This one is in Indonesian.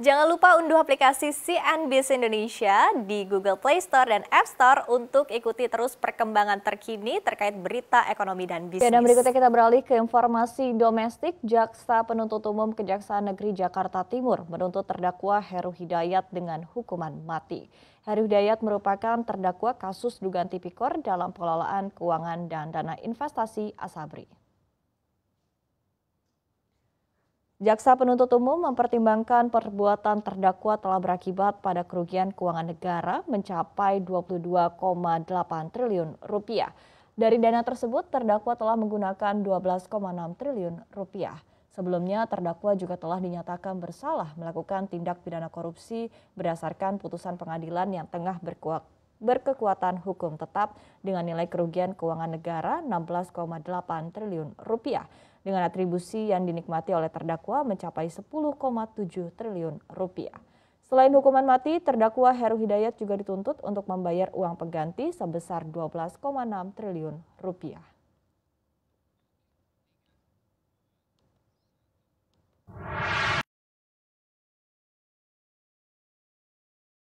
Jangan lupa unduh aplikasi CNBC Indonesia di Google Play Store dan App Store untuk ikuti terus perkembangan terkini terkait berita ekonomi dan ya, bisnis. dan berikutnya kita beralih ke informasi domestik. Jaksa penuntut umum Kejaksaan Negeri Jakarta Timur menuntut terdakwa Heru Hidayat dengan hukuman mati. Heru Hidayat merupakan terdakwa kasus dugaan tipikor dalam pengelolaan keuangan dan dana investasi Asabri. Jaksa penuntut umum mempertimbangkan perbuatan terdakwa telah berakibat pada kerugian keuangan negara mencapai 22,8 triliun rupiah. Dari dana tersebut, terdakwa telah menggunakan 12,6 triliun rupiah. Sebelumnya, terdakwa juga telah dinyatakan bersalah melakukan tindak pidana korupsi berdasarkan putusan pengadilan yang tengah berkuat berkekuatan hukum tetap dengan nilai kerugian keuangan negara 16,8 triliun rupiah dengan atribusi yang dinikmati oleh terdakwa mencapai 10,7 triliun rupiah. Selain hukuman mati, terdakwa Heru Hidayat juga dituntut untuk membayar uang pengganti sebesar 12,6 triliun rupiah.